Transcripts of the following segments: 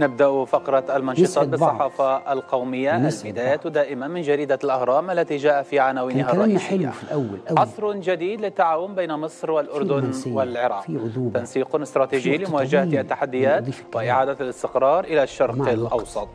نبدأ فقرة المنشطات بالصحافة القومية البدايات دائما من جريدة الأهرام التي جاء في عناوينها الرئيسية حلو في الأول أول. عصر جديد للتعاون بين مصر والأردن في والعراق في تنسيق استراتيجي لمواجهة التحديات وإعادة الاستقرار إلى الشرق الأوسط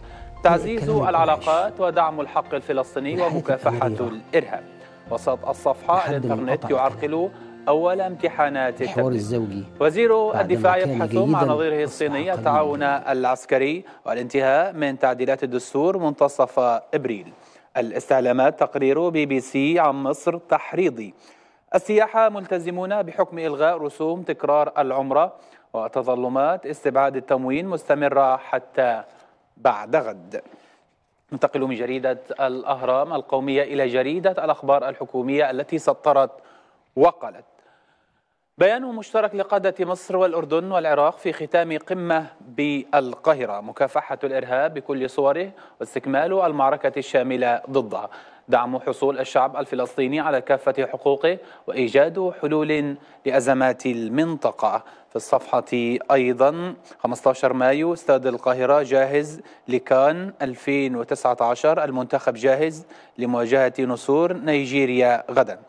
تعزيز العلاقات ودعم الحق الفلسطيني ومكافحة الإرهاب وسط الصفحة الإنترنت يعرقل أول امتحانات الحوار إيه، الزوجي وزير الدفاع يبحث مع نظيره الصيني التعاون العسكري والانتهاء من تعديلات الدستور منتصف إبريل الاستعلامات تقرير بي بي سي عن مصر تحريضي السياحة ملتزمون بحكم إلغاء رسوم تكرار العمرة وتظلمات استبعاد التموين مستمرة حتى بعد غد ننتقل من جريدة الأهرام القومية إلى جريدة الأخبار الحكومية التي سطرت وقالت بيان مشترك لقادة مصر والأردن والعراق في ختام قمة بالقاهرة مكافحة الإرهاب بكل صوره واستكمال المعركة الشاملة ضده دعم حصول الشعب الفلسطيني على كافة حقوقه وإيجاد حلول لأزمات المنطقة في الصفحة أيضا 15 مايو استاد القاهرة جاهز لكان 2019 المنتخب جاهز لمواجهة نصور نيجيريا غدا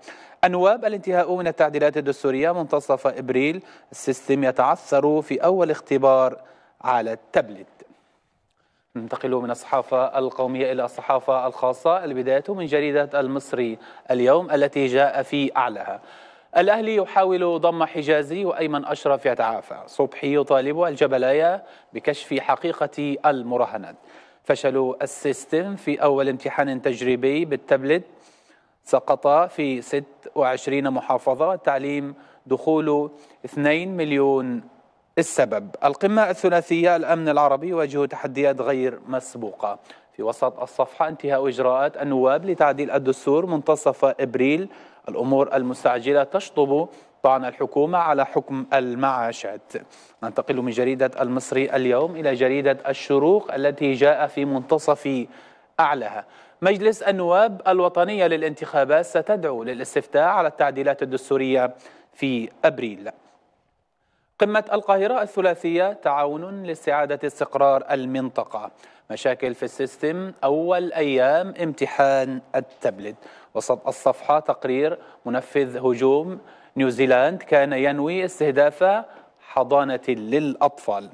أنواب الانتهاء من التعديلات الدستورية منتصف إبريل السيستم يتعثر في أول اختبار على التابلت ننتقل من الصحافة القومية إلى الصحافة الخاصة البداية من جريدة المصري اليوم التي جاء في أعلها الأهلي يحاول ضم حجازي وأيمن أشرف يتعافى صبحي يطالب الجبلاية بكشف حقيقة المراهنات فشلوا السيستم في أول امتحان تجريبي بالتابلت سقط في 26 محافظة تعليم دخول 2 مليون السبب القمة الثلاثية الأمن العربي يواجه تحديات غير مسبوقة في وسط الصفحة انتهاء إجراءات النواب لتعديل الدستور منتصف إبريل الأمور المستعجلة تشطب طعن الحكومة على حكم المعاشات ننتقل من جريدة المصري اليوم إلى جريدة الشروق التي جاء في منتصف أعلها مجلس النواب الوطنية للانتخابات ستدعو للاستفتاء على التعديلات الدستورية في أبريل قمة القاهرة الثلاثية تعاون لاستعادة استقرار المنطقة مشاكل في السيستم أول أيام امتحان التبلد وسط الصفحة تقرير منفذ هجوم نيوزيلاند كان ينوي استهداف حضانة للأطفال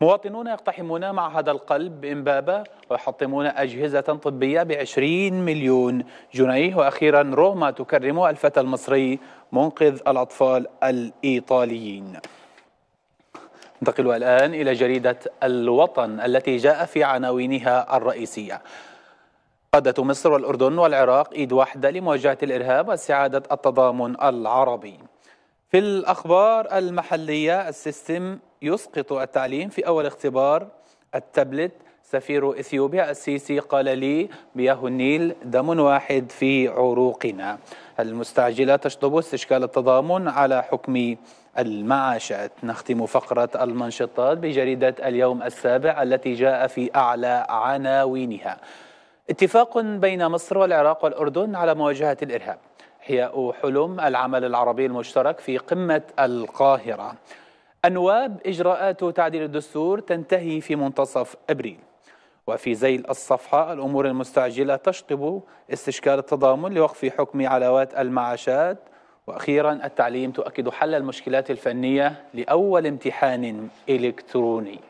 مواطنون يقتحمون معهد القلب إمبابة ويحطمون أجهزة طبية بعشرين مليون جنيه وأخيرا روما تكرم الفتى المصري منقذ الأطفال الإيطاليين ننتقل الآن إلى جريدة الوطن التي جاء في عناوينها الرئيسية قادة مصر والأردن والعراق إيد واحدة لمواجهة الإرهاب واستعادة التضامن العربي في الأخبار المحلية السيستم يسقط التعليم في أول اختبار التابلت سفير إثيوبيا السيسي قال لي مياه النيل دم واحد في عروقنا المستعجلة تشطب استشكال التضامن على حكم المعاشات نختم فقرة المنشطات بجريدة اليوم السابع التي جاء في أعلى عناوينها اتفاق بين مصر والعراق والأردن على مواجهة الإرهاب إحياء حلم العمل العربي المشترك في قمة القاهرة النواب إجراءات تعديل الدستور تنتهي في منتصف أبريل وفي زيل الصفحة الأمور المستعجلة تشطب استشكال التضامن لوقف حكم علاوات المعاشات وأخيرا التعليم تؤكد حل المشكلات الفنية لأول امتحان إلكتروني